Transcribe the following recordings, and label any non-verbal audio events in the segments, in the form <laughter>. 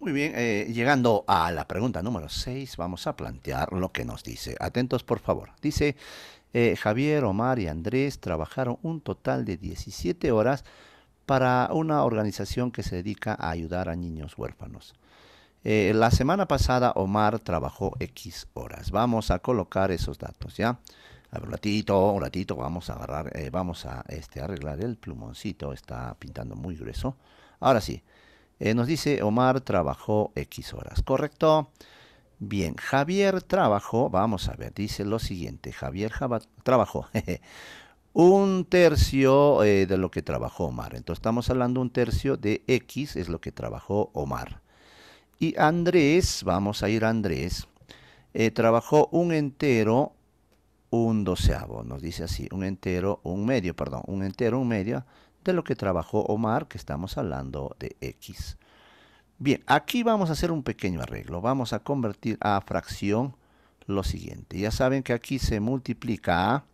Muy bien, eh, llegando a la pregunta número 6, vamos a plantear lo que nos dice. Atentos, por favor. Dice, eh, Javier, Omar y Andrés trabajaron un total de 17 horas para una organización que se dedica a ayudar a niños huérfanos. Eh, la semana pasada Omar trabajó X horas. Vamos a colocar esos datos, ¿ya? A ver, un ratito, un ratito, vamos a agarrar, vamos a este, arreglar el plumoncito, está pintando muy grueso. Ahora sí, eh, nos dice Omar trabajó X horas, ¿correcto? Bien, Javier trabajó, vamos a ver, dice lo siguiente, Javier trabajó <laughs> un tercio eh, de lo que trabajó Omar. Entonces estamos hablando un tercio de X es lo que trabajó Omar. Y Andrés, vamos a ir a Andrés, eh, trabajó un entero, un doceavo, nos dice así, un entero, un medio, perdón, un entero, un medio, de lo que trabajó Omar, que estamos hablando de X. Bien, aquí vamos a hacer un pequeño arreglo. Vamos a convertir a fracción lo siguiente. Ya saben que aquí se multiplica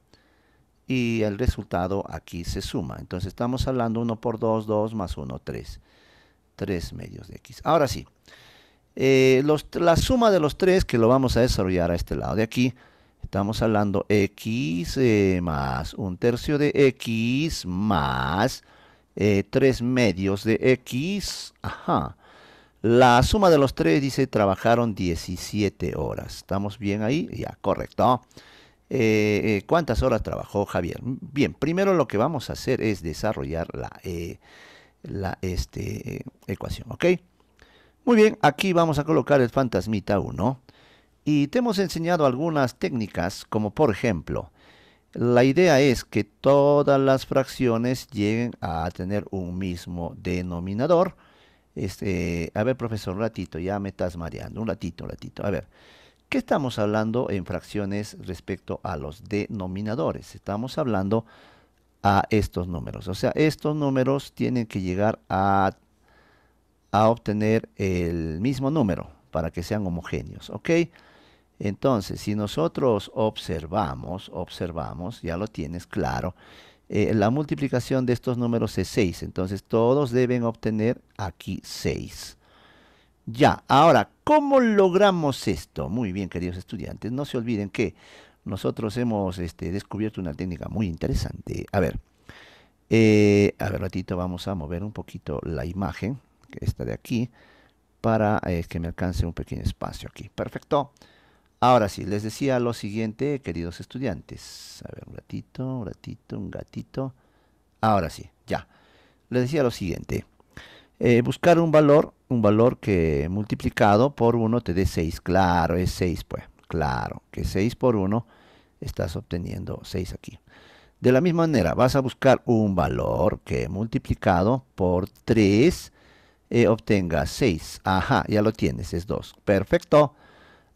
y el resultado aquí se suma. Entonces estamos hablando 1 por 2, 2 más 1, 3. 3 medios de X. Ahora sí, eh, la suma de los tres que lo vamos a desarrollar a este lado de aquí Estamos hablando x eh, más un tercio de x más eh, tres medios de x. Ajá. La suma de los tres dice trabajaron 17 horas. ¿Estamos bien ahí? Ya, correcto. Eh, ¿Cuántas horas trabajó Javier? Bien, primero lo que vamos a hacer es desarrollar la, la este, ecuación, ¿ok? Muy bien, aquí vamos a colocar el fantasmita 1 y te hemos enseñado algunas técnicas como por ejemplo la idea es que todas las fracciones lleguen a tener un mismo denominador este, a ver profesor un ratito ya me estás mareando un ratito un ratito a ver ¿Qué estamos hablando en fracciones respecto a los denominadores? Estamos hablando a estos números. O sea, estos números tienen que llegar a, a obtener el mismo número para que sean homogéneos, ¿ok? Entonces, si nosotros observamos, observamos, ya lo tienes claro, eh, la multiplicación de estos números es 6, entonces todos deben obtener aquí 6. Ya, ahora, ¿cómo logramos esto? Muy bien, queridos estudiantes, no se olviden que nosotros hemos este, descubierto una técnica muy interesante. A ver, eh, a ver, ratito vamos a mover un poquito la imagen, que está de aquí para eh, que me alcance un pequeño espacio aquí. Perfecto. Ahora sí, les decía lo siguiente, queridos estudiantes. A ver, un ratito, un ratito, un gatito. Ahora sí, ya. Les decía lo siguiente. Eh, buscar un valor, un valor que multiplicado por 1 te dé 6. Claro, es 6, pues. Claro, que 6 por 1 estás obteniendo 6 aquí. De la misma manera, vas a buscar un valor que multiplicado por 3 eh, obtenga obtengas 6. Ajá, ya lo tienes, es 2. Perfecto.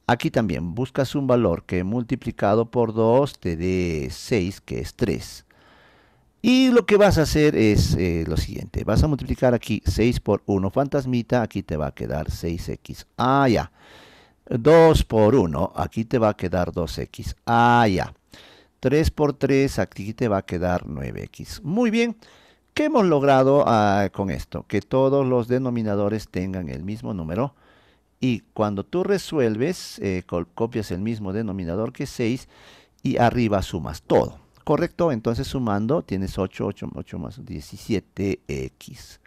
Aquí también buscas un valor que multiplicado por 2 te dé 6, que es 3. Y lo que vas a hacer es eh, lo siguiente. Vas a multiplicar aquí 6 por 1 fantasmita. Aquí te va a quedar 6x. Ah, ya. 2 por 1. Aquí te va a quedar 2x. Ah, ya. 3 por 3. Aquí te va a quedar 9x. Muy bien. ¿Qué hemos logrado ah, con esto? Que todos los denominadores tengan el mismo número. Y cuando tú resuelves, eh, copias el mismo denominador que 6 y arriba sumas todo. ¿Correcto? Entonces sumando tienes 8, 8, 8 más 17x.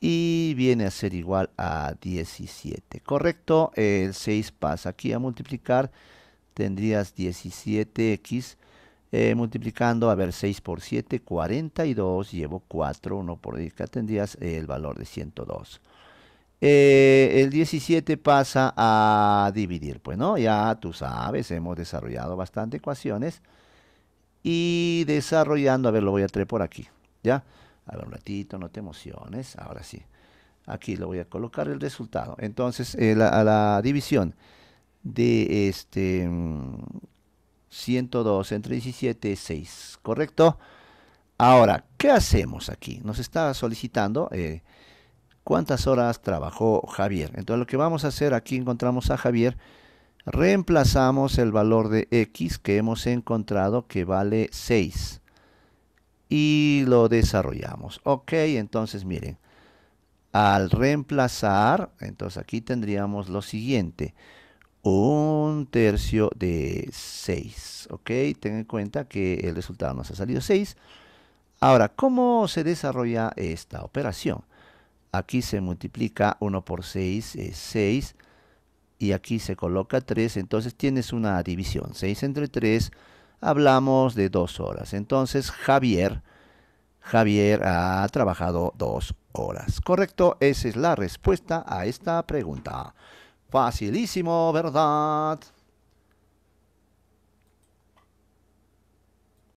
Y viene a ser igual a 17. ¿Correcto? El 6 pasa aquí a multiplicar. Tendrías 17x eh, multiplicando, a ver, 6 por 7, 42, llevo 4, 1 por 10 que atendías, eh, el valor de 102. Eh, el 17 pasa a dividir, pues, ¿no? Ya tú sabes, hemos desarrollado bastante ecuaciones y desarrollando, a ver, lo voy a traer por aquí, ¿ya? A ver, un ratito, no te emociones, ahora sí. Aquí lo voy a colocar el resultado. Entonces, a la división de este mm, 102 entre 17 es 6, ¿correcto? Ahora, ¿qué hacemos aquí? Nos está solicitando eh, cuántas horas trabajó Javier. Entonces lo que vamos a hacer, aquí encontramos a Javier, reemplazamos el valor de X que hemos encontrado que vale 6 y lo desarrollamos. Ok, entonces miren, al reemplazar, entonces aquí tendríamos lo siguiente un tercio de 6. ¿Ok? Ten en cuenta que el resultado nos ha salido 6. Ahora, ¿cómo se desarrolla esta operación? Aquí se multiplica 1 por 6 es 6 y aquí se coloca 3, entonces tienes una división. 6 entre 3, hablamos de 2 horas. Entonces Javier, Javier ha trabajado 2 horas. ¿Correcto? Esa es la respuesta a esta pregunta. Facilísimo, ¿verdad?